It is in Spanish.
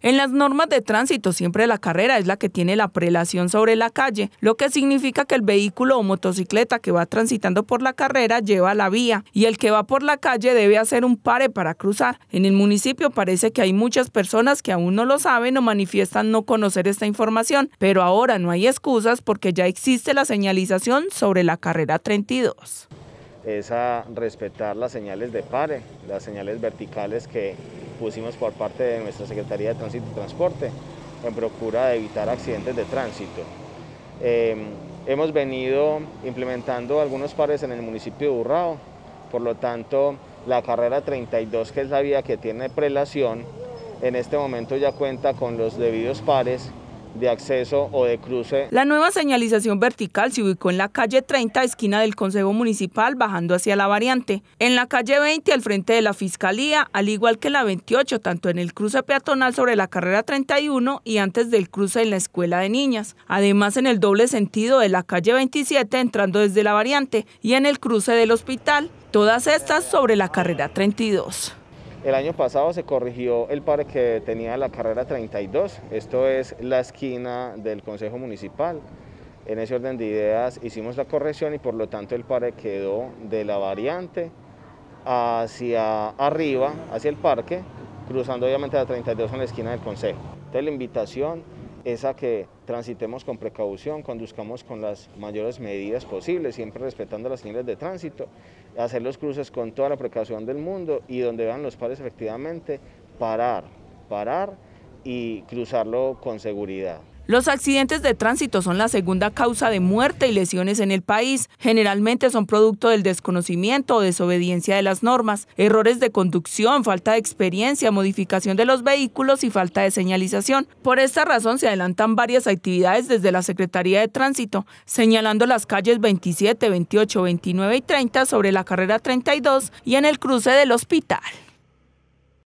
En las normas de tránsito siempre la carrera es la que tiene la prelación sobre la calle, lo que significa que el vehículo o motocicleta que va transitando por la carrera lleva la vía y el que va por la calle debe hacer un pare para cruzar. En el municipio parece que hay muchas personas que aún no lo saben o manifiestan no conocer esta información, pero ahora no hay excusas porque ya existe la señalización sobre la carrera 32. Es a respetar las señales de pare, las señales verticales que pusimos por parte de nuestra Secretaría de Tránsito y Transporte en procura de evitar accidentes de tránsito. Em, hemos venido implementando algunos pares en el municipio de Urrao, por lo tanto la carrera 32, que es la vía que tiene prelación, en este momento ya cuenta con los debidos pares de acceso o de cruce. La nueva señalización vertical se ubicó en la calle 30, esquina del Consejo Municipal, bajando hacia la variante. En la calle 20, al frente de la Fiscalía, al igual que la 28, tanto en el cruce peatonal sobre la carrera 31 y antes del cruce en la Escuela de Niñas. Además, en el doble sentido de la calle 27, entrando desde la variante, y en el cruce del hospital, todas estas sobre la carrera 32. El año pasado se corrigió el parque que tenía la carrera 32, esto es la esquina del Consejo Municipal. En ese orden de ideas hicimos la corrección y por lo tanto el parque quedó de la variante hacia arriba, hacia el parque, cruzando obviamente la 32 en la esquina del Consejo. Entonces la invitación es a que transitemos con precaución, conduzcamos con las mayores medidas posibles, siempre respetando las señales de tránsito, hacer los cruces con toda la precaución del mundo y donde vean los pares efectivamente, parar, parar y cruzarlo con seguridad. Los accidentes de tránsito son la segunda causa de muerte y lesiones en el país. Generalmente son producto del desconocimiento o desobediencia de las normas, errores de conducción, falta de experiencia, modificación de los vehículos y falta de señalización. Por esta razón se adelantan varias actividades desde la Secretaría de Tránsito, señalando las calles 27, 28, 29 y 30 sobre la carrera 32 y en el cruce del hospital.